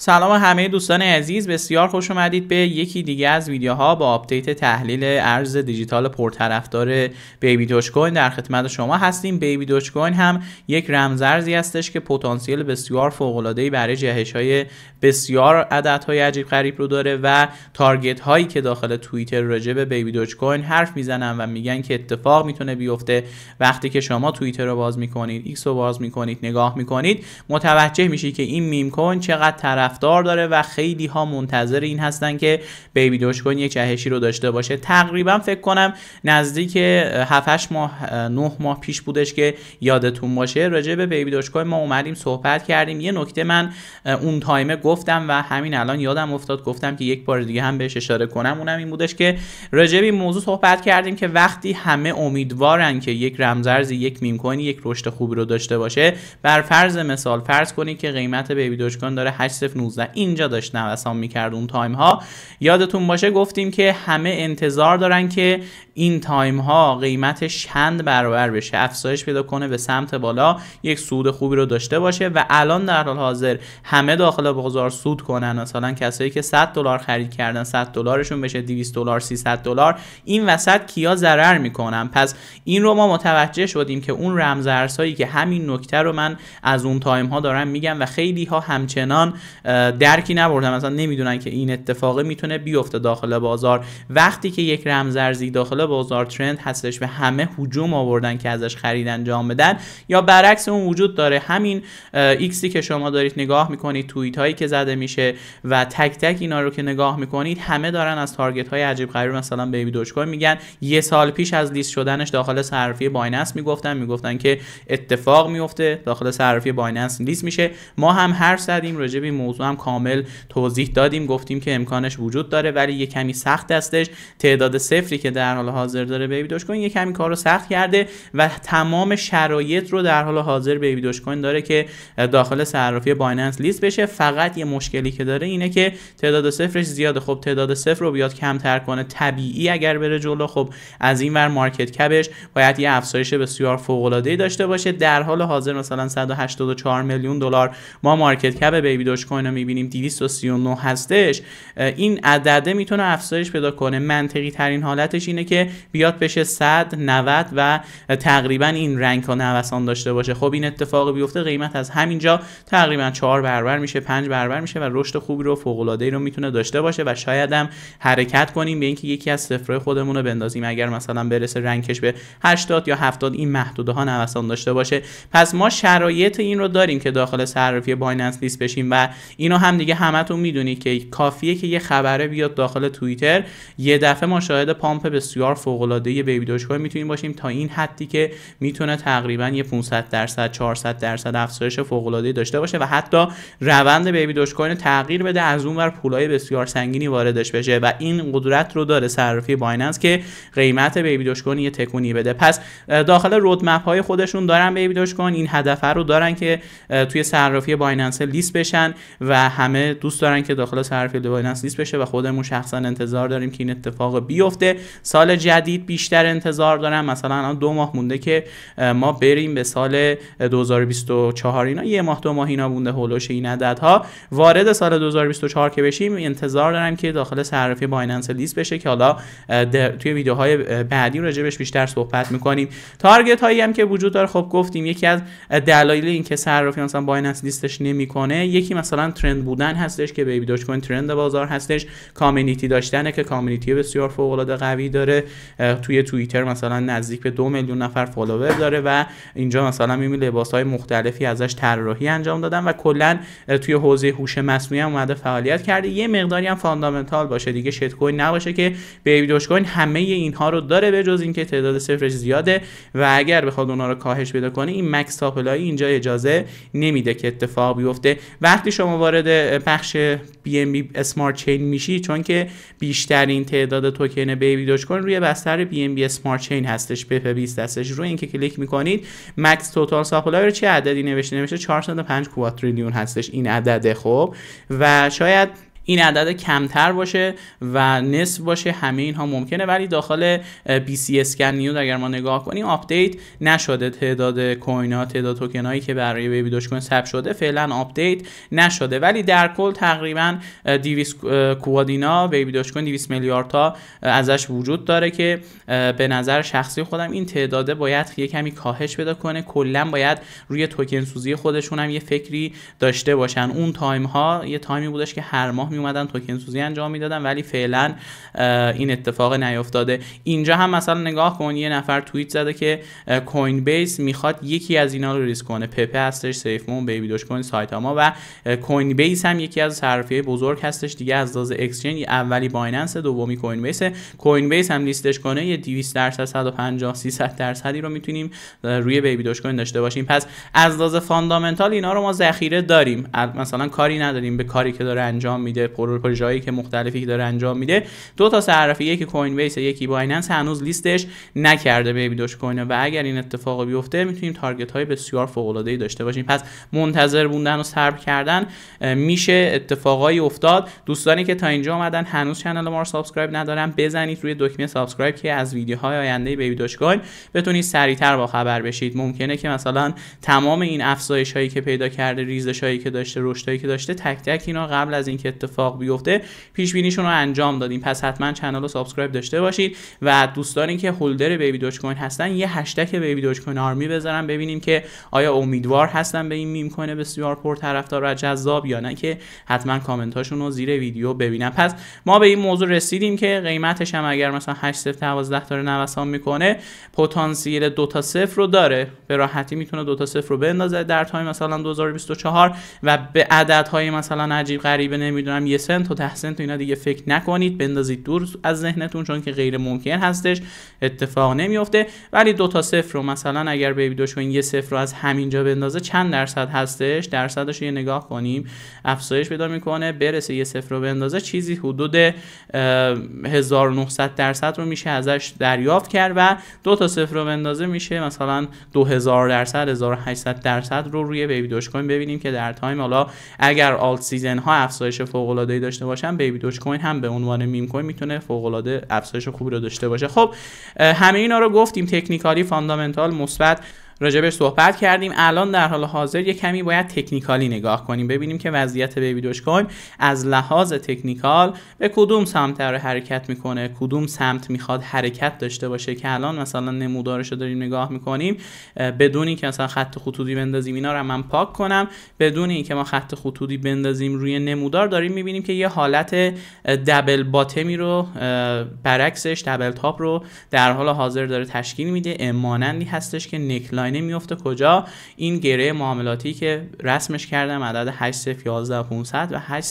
سلام همه دوستان عزیز بسیار خوش اومدید به یکی دیگه از ویدیوها با آپدیت تحلیل ارز دیجیتال پرطرفدار بیبی دوج کوین در خدمت شما هستیم بیبی دوج کوین هم یک رمزارزی هستش که پتانسیل بسیار فوق العاده برای جهش های بسیار های عجیب غریب رو داره و تارگت هایی که داخل توییتر راجع به بیبی دوج کوین حرف میزنن و میگن که اتفاق میتونه بیفته وقتی که شما توییتر رو باز میکنید ایکس رو باز میکنید نگاه میکنید متوجه میشی که این میم کوین چقدر طرفدار داره و خیلی ها منتظر این هستن که بیبی کوین یک جهشی رو داشته باشه تقریبا فکر کنم نزدیک 7 8 ماه 9 ماه پیش بودش که یادتون باشه راجع به بیبی کوین ما اومدیم صحبت کردیم یه نکته من اون تایمه گفتم و همین الان یادم افتاد گفتم که یک بار دیگه هم بهش اشاره کنم اونم این بودش که راجع به موضوع صحبت کردیم که وقتی همه امیدوارن که یک رمزرزی یک میم یک رشد خوبی رو داشته باشه بر فرض مثال فرض کنید که قیمت بیبی دوشکن داره 8 19 اینجا داشت نوسان میکرد اون تایم ها یادتون باشه گفتیم که همه انتظار دارن که این تایم ها قیمتش چند برابر بشه افزایش پیدا کنه به سمت بالا یک سود خوبی رو داشته باشه و الان در حال حاضر همه داخل بازار سود کنن مثلا کسایی که 100 دلار خرید کردن 100 دلارشون بشه 200 دلار 300 دلار این وسط کیا ضرر میکنن پس این رو ما متوجه شدیم که اون رمز که همین نکته رو من از اون تایم ها دارم میگم و خیلی ها همچنان درکی نبردن مثلا نمیدونن که این اتفاق میتونه بیفته داخل بازار وقتی که یک رمزارزی داخل بازار ترند هستش به همه هجوم آوردن که ازش خرید انجام بدن یا برعکس اون وجود داره همین ایکسی که شما دارید نگاه میکنید توییت هایی که زده میشه و تک تک اینا رو که نگاه میکنید همه دارن از تارگت های عجیب غریب مثلا بیبی دوج کوین میگن یه سال پیش از لیست شدنش داخل صرافی بایننس میگفتن میگفتن که اتفاق میفته داخل صرافی بایننس لیست میشه ما هم هر زدیم راجع موضوع هم کامل توضیح دادیم گفتیم که امکانش وجود داره ولی یه کمی سخت هستش تعداد صفری که در حال حاضر داره بیبی دوش کوین یه کمی کارو سخت کرده و تمام شرایط رو در حال حاضر بیبی دوش کوین داره که داخل صرافی بایننس لیست بشه فقط یه مشکلی که داره اینه که تعداد صفرش زیاده خب تعداد صفر رو بیاد کمتر کنه طبیعی اگر بره جلو خب از این ور مارکت کپش باید یه افزایش بسیار فوق العاده داشته باشه در حال حاضر مثلا 184 میلیون دلار ما مارکت کپ بیبی دوش کوین الان میبینیم 239 هستش این عدده میتونه افزایش پیدا کنه منطقی ترین حالتش اینه که بیاد بشه 100 90 و تقریبا این رنگ ها نوسان داشته باشه خب این اتفاق بیفته قیمت از همینجا تقریبا 4 برابر میشه 5 برابر میشه و رشد خوبی رو فوق العاده ای رو میتونه داشته باشه و شاید هم حرکت کنیم به اینکه یکی از صفرهای خودمون رو بندازیم اگر مثلا برسه رنگش به 80 یا 70 این محدوده ها نوسان داشته باشه پس ما شرایط این رو داریم که داخل صرافی بایننس لیست بشیم و اینو هم دیگه همتون میدونی که کافیه که یه خبره بیاد داخل توییتر یه دفعه ما شاهد پامپ بسیار فوق العاده بیبی دوشکوین میتونیم باشیم تا این حدی که میتونه تقریبا یه 500 درصد 400 درصد افزایش فوق العاده داشته باشه و حتی روند بیبی کوین تغییر بده از اون ور پولای بسیار سنگینی واردش بشه و این قدرت رو داره صرافی بایننس که قیمت بیبی دوشکوین یه تکونی بده پس داخل رودمپ های خودشون دارن بیبی کوین این هدف رو دارن که توی صرافی بایننس لیست بشن و همه دوست دارن که داخل سرفیلد بایننس لیست بشه و خودمون شخصا انتظار داریم که این اتفاق بیفته سال جدید بیشتر انتظار دارم مثلا الان دو ماه مونده که ما بریم به سال 2024 اینا یه ماه دو ماه اینا مونده هولوش این عددها وارد سال 2024 که بشیم انتظار دارم که داخل صرافی بایننس لیست بشه که حالا توی ویدیوهای بعدی راجبش بیشتر صحبت میکنیم تارگت هایی هم که وجود داره خب گفتیم یکی از دلایل اینکه صرافی مثلا بایننس لیستش نمیکنه یکی مثلا ترند بودن هستش که بیبی دوج کوین ترند بازار هستش کامیونیتی داشتنه که کامیونیتی بسیار فوق العاده قوی داره توی توییتر مثلا نزدیک به دو میلیون نفر فالوور داره و اینجا مثلا میبینی لباس های مختلفی ازش طراحی انجام دادن و کلا توی حوزه هوش مصنوعی هم اومده فعالیت کرده یه مقداری هم فاندامنتال باشه دیگه شت کوین نباشه که بیبی دوج کوین همه اینها رو داره به جز اینکه تعداد صفرش زیاده و اگر بخواد اونها رو کاهش پیدا کنه این مکس تاپلای اینجا اجازه نمیده که اتفاق بیفته وقتی شما وارد بخش بی ام بی اسمارت چین میشی چون که بیشترین تعداد توکن بی دوج کوین روی بستر بی ام بی اسمارت چین هستش به 20 هستش روی اینکه کلیک میکنید مکس توتال ساپلای رو چه عددی نوشته نوشته 405 کواتریلیون هستش این عدده خب و شاید این عدد کمتر باشه و نصف باشه همه اینها ممکنه ولی داخل بی سی اسکن نیوز اگر ما نگاه کنیم آپدیت نشده تعداد کوین ها تعداد توکن هایی که برای بیبی دوش کوین ثبت شده فعلا آپدیت نشده ولی در کل تقریبا 200 کوادینا بیبی دوش کوین 200 میلیارد تا ازش وجود داره که به نظر شخصی خودم این تعداده باید یه کمی کاهش پیدا کنه کلا باید روی توکن سوزی خودشون هم یه فکری داشته باشن اون تایم ها یه تایمی بودش که هر ماه می میومدن توکن سوزی انجام میدادن ولی فعلا این اتفاق نیافتاده اینجا هم مثلا نگاه کن یه نفر توییت زده که کوین بیس میخواد یکی از اینا رو ریسک کنه پپه هستش سیف مون بیبی دوش کوین سایتاما و کوین بیس هم یکی از صرافی بزرگ هستش دیگه از داز اکسچنج اولی بایننس دومی کوین بیس کوین بیس هم لیستش کنه یه 200 درصد 150 300 درصدی رو میتونیم روی بیبی دوش کوین داشته باشیم پس از داز فاندامنتال اینا رو ما ذخیره داریم مثلا کاری نداریم به کاری که داره انجام میده پروژه‌ای که مختلفی داره انجام میده دو تا صرافی یکی کوین بیس یکی بایننس هنوز لیستش نکرده بیبی دوش کوین و اگر این اتفاق بیفته میتونیم تارگت های بسیار فوق العاده ای داشته باشیم پس منتظر بودن و صبر کردن میشه اتفاقایی افتاد دوستانی که تا اینجا اومدن هنوز کانال ما رو سابسکرایب ندارن بزنید روی دکمه سابسکرایب که از ویدیوهای آینده بیبی دوش کوین بتونید سریعتر با خبر بشید ممکنه که مثلا تمام این افزایش هایی که پیدا کرده ریزش هایی که داشته رشد هایی که داشته تک تک اینا قبل از اینکه اتفاق اتفاق بیفته پیش بینیشون رو انجام دادیم پس حتما کانال رو سابسکرایب داشته باشید و دوستانی که هولدر بیبی کوین هستن یه هشتگ بیبی دوج کوین آرمی بذارن ببینیم که آیا امیدوار هستن به این میم کوین بسیار پر و جذاب یا نه که حتما کامنتاشون رو زیر ویدیو ببینن پس ما به این موضوع رسیدیم که قیمتش هم اگر مثلا 8 0 12 تا نوسان میکنه پتانسیل 2 تا 0 رو داره به راحتی میتونه 2 تا 0 رو بندازه در تایم مثلا 2024 و به عددهای مثلا عجیب غریبه نمیدونم یه سنت و ده سنت و اینا دیگه فکر نکنید بندازید دور از ذهنتون چون که غیر ممکن هستش اتفاق نمیفته ولی دو تا صفر رو مثلا اگر بیبی کوین یه صفر رو از همینجا بندازه چند درصد هستش درصدش یه نگاه کنیم افزایش پیدا میکنه برسه یه صفر رو بندازه چیزی حدود 1900 درصد رو میشه ازش دریافت کرد و دو تا صفر رو بندازه میشه مثلا 2000 درصد 1800 درصد رو روی بیبی کوین ببینیم که در تایم حالا اگر آلت سیزن ها افزایش فوق فوق داشته باشن بیبی دوج کوین هم به عنوان میم کوین میتونه فوق العاده افزایش خوبی رو داشته باشه خب همه اینا رو گفتیم تکنیکالی فاندامنتال مثبت راجبش صحبت کردیم الان در حال حاضر یه کمی باید تکنیکالی نگاه کنیم ببینیم که وضعیت بیبی دوش کوین از لحاظ تکنیکال به کدوم سمت داره حرکت میکنه کدوم سمت میخواد حرکت داشته باشه که الان مثلا نمودارش رو داریم نگاه میکنیم بدون اینکه مثلا خط خطودی بندازیم اینا رو من پاک کنم بدون اینکه ما خط خطودی بندازیم روی نمودار داریم میبینیم که یه حالت دبل باتمی رو برعکسش دبل تاپ رو در حال حاضر داره تشکیل میده امانندی هستش که نکلاین آینه میفته کجا این گره معاملاتی که رسمش کردم عدد 8.11.500 و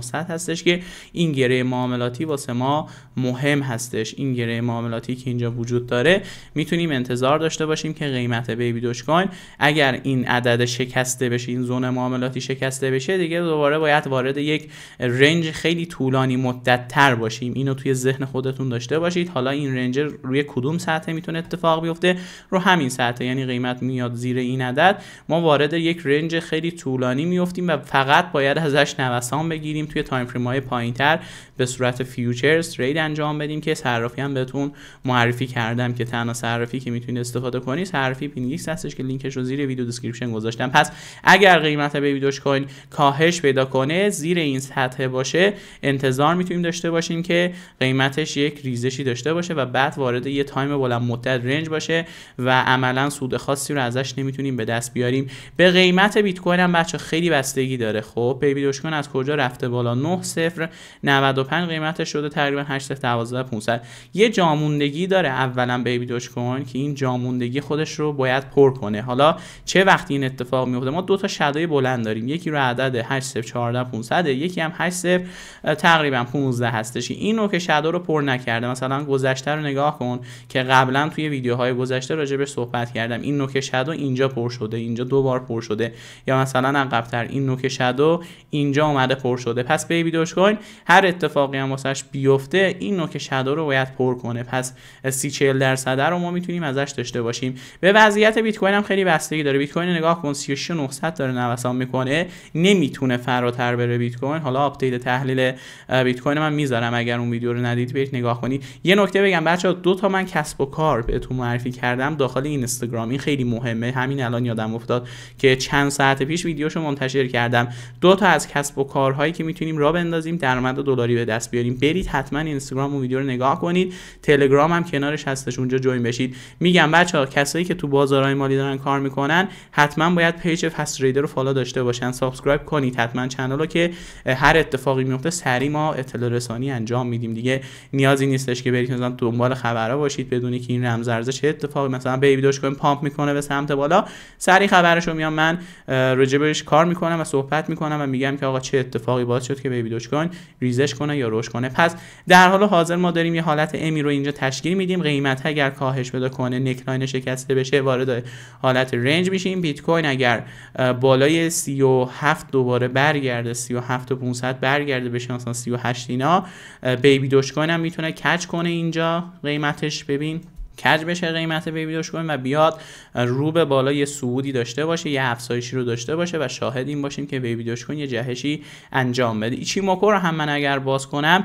8.11.900 هستش که این گره معاملاتی واسه ما مهم هستش این گره معاملاتی که اینجا وجود داره میتونیم انتظار داشته باشیم که قیمت بیبی دوش کوین اگر این عدد شکسته بشه این زون معاملاتی شکسته بشه دیگه دوباره باید وارد یک رنج خیلی طولانی مدت تر باشیم اینو توی ذهن خودتون داشته باشید حالا این رنج روی کدوم سطح میتونه اتفاق بیفته رو همین سطح یعنی قیمت میاد زیر این عدد ما وارد یک رنج خیلی طولانی میفتیم و فقط باید ازش نوسان بگیریم توی تایم فریم های تر به صورت فیوچرز ترید انجام بدیم که صرافی هم بهتون معرفی کردم که تنها صرافی که میتونید استفاده کنید صرافی پینگیکس هستش که لینکش رو زیر ویدیو دیسکریپشن گذاشتم پس اگر قیمت به دوش کوین کاهش پیدا کنه زیر این سطح باشه انتظار میتونیم داشته باشیم که قیمتش یک ریزشی داشته باشه و بعد وارد یه تایم بلند مدت رنج باشه و عملا سود سود خاصی رو ازش نمیتونیم به دست بیاریم به قیمت بیت کوین هم بچه خیلی بستگی داره خب بیبی کوین از کجا رفته بالا 9 سفر 95 قیمتش شده تقریبا 8 12 500 یه جاموندگی داره اولا بیبی دوش کوین که این جاموندگی خودش رو باید پر کنه حالا چه وقتی این اتفاق میفته ما دو تا شدای بلند داریم یکی رو عدد 8 14 500 یکی هم 8 تقریبا 15 هستش اینو که شدا رو پر نکرده مثلا گذشته رو نگاه کن که قبلا توی ویدیوهای گذشته به صحبت کردم کردم این نوک شدو اینجا پر شده اینجا دو بار پر شده یا مثلا عقبتر این نوک شدو اینجا اومده پر شده پس بیبی دوش کوین هر اتفاقی هم واسش بیفته این نوک شدو رو باید پر کنه پس 30 40 درصد رو ما میتونیم ازش داشته باشیم به وضعیت بیت کوین هم خیلی بستگی داره بیت کوین نگاه کن 36900 داره نوسان میکنه نمیتونه فراتر بره بیت کوین حالا آپدیت تحلیل بیت کوین من میذارم اگر اون ویدیو رو ندید برید نگاه کنید یه نکته بگم بچه دو تا من کسب و کار بهتون معرفی کردم داخل اینستاگرام این خیلی مهمه همین الان یادم افتاد که چند ساعت پیش ویدیوشو منتشر کردم دو تا از کسب و کارهایی که میتونیم را بندازیم درآمد دلاری به دست بیاریم برید حتما اینستاگرام و ویدیو رو نگاه کنید تلگرام هم کنارش هستش اونجا جوین بشید میگم بچه‌ها کسایی که تو بازارهای مالی دارن کار میکنن حتما باید پیج فست ریدر رو فالو داشته باشن سابسکرایب کنید حتما کانال رو که هر اتفاقی میفته سریع ما اطلاع رسانی انجام میدیم دیگه نیازی نیستش که برید مثلا دنبال خبرها باشید بدونی که این رمز ارزش چه اتفاقی مثلا بیبی داش کوین پامپ میکنه به سمت بالا سری رو میام من رجبش کار میکنم و صحبت میکنم و میگم که آقا چه اتفاقی باز شد که بیبی دوج کوین ریزش کنه یا رشد کنه پس در حال حاضر ما داریم یه حالت امی رو اینجا تشکیل میدیم قیمت اگر کاهش پیدا کنه نکلاین شکسته بشه وارد حالت رنج میشیم بیت کوین اگر بالای 37 دوباره برگرده 37 و 500 برگرده بشه مثلا 38 اینا بیبی دوج کوین هم میتونه کچ کنه اینجا قیمتش ببین کج بشه قیمت بیبی دوش کوین و بیاد رو به بالا یه صعودی داشته باشه یه افزایشی رو داشته باشه و شاهد این باشیم که بیبی دوش کوین یه جهشی انجام بده ایچی ماکو رو هم من اگر باز کنم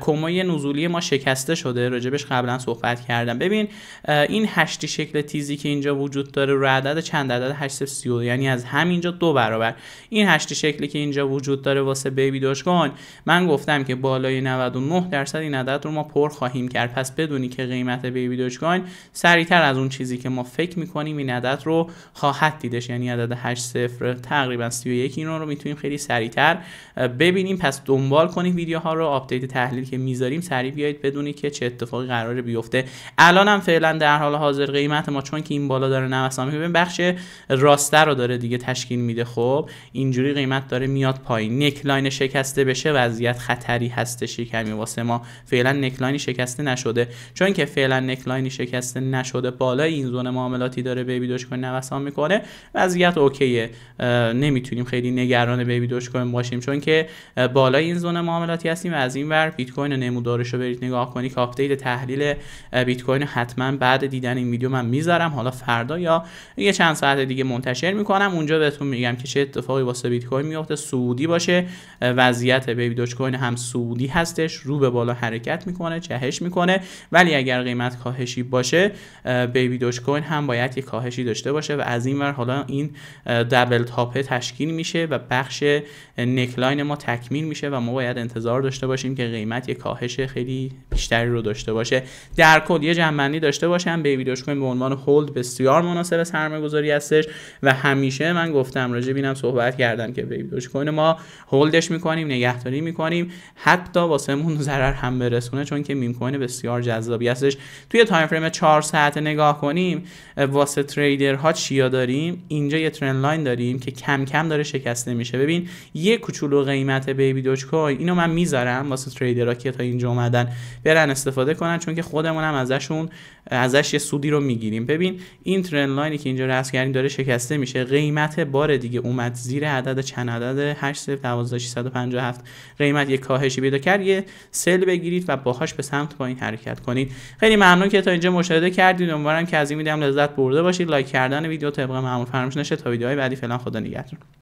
کمای نزولی ما شکسته شده راجبش قبلا صحبت کردم ببین این هشتی شکل تیزی که اینجا وجود داره رو عدد چند عدد 830 یعنی از همینجا دو برابر این هشتی شکلی که اینجا وجود داره واسه بیبی دوش کوین من گفتم که بالای 99 درصد این عدد رو ما پر خواهیم کرد پس بدونی که قیمت بیبی بیتکوین سریعتر از اون چیزی که ما فکر میکنیم این عدد رو خواهد دیدش یعنی عدد 8 صفر تقریبا 31 اینا رو میتونیم خیلی سریعتر ببینیم پس دنبال کنید ویدیوها رو آپدیت تحلیل که میذاریم سریع بیایید بدونید که چه اتفاقی قرار بیفته الان هم فعلا در حال حاضر قیمت ما چون که این بالا داره نوسان میکنه بخش راسته رو داره دیگه تشکیل میده خب اینجوری قیمت داره میاد پایین نکلاین شکسته بشه وضعیت خطری هستش کمی واسه ما فعلا نکلاینی شکسته نشده چون که فعلا نکلاینی شکست نشده بالای این زون معاملاتی داره بیبی دوش کوین نوسان میکنه وضعیت اوکیه نمیتونیم خیلی نگران بیبی دوش کوین باشیم چون که بالای این زون معاملاتی هستیم و از این ور بیت کوین نمودارش رو برید نگاه کنی که آپدیت تحلیل بیت کوین حتما بعد دیدن این ویدیو من میذارم حالا فردا یا یه چند ساعت دیگه منتشر میکنم اونجا بهتون میگم که چه اتفاقی واسه بیت کوین میفته سعودی باشه وضعیت بیبی دوش کوین هم سعودی هستش رو به بالا حرکت میکنه چهش میکنه ولی اگر قیمت کاهشی باشه بیبی دوج کوین هم باید یه کاهشی داشته باشه و از این ور حالا این دبل تاپه تشکیل میشه و بخش نکلاین ما تکمیل میشه و ما باید انتظار داشته باشیم که قیمت یه کاهش خیلی بیشتری رو داشته باشه در کل یه جنبندی داشته باشم بیبی دوج کوین به عنوان هولد بسیار مناسب سرمایه گذاری هستش و همیشه من گفتم راجع بینم صحبت کردم که بیبی دوش کوین ما هولدش میکنیم نگهداری میکنیم حتی واسمون ضرر هم برسونه چون که میم کوین بسیار جذابی هستش توی تایم فریم 4 ساعته نگاه کنیم واسه تریدرها چیا داریم اینجا یه ترند لاین داریم که کم کم داره شکسته میشه ببین یه کوچولو قیمت بیبی دوج کوین اینو من میذارم واسه تریدرها که تا اینجا اومدن برن استفاده کنن چون که خودمون هم ازشون ازش یه سودی رو میگیریم ببین این ترند لاینی که اینجا رسم کردیم داره شکسته میشه قیمت بار دیگه اومد زیر عدد چند عدد 812657 قیمت یه کاهشی پیدا کرد یه سل بگیرید و باهاش به سمت پایین حرکت کنید خیلی ممنون که تا اینجا مشاهده کردید امیدوارم که از این ویدیو هم لذت برده باشید لایک کردن ویدیو طبق معمول فراموش نشه تا ویدیوهای بعدی فعلا خدا نگهدار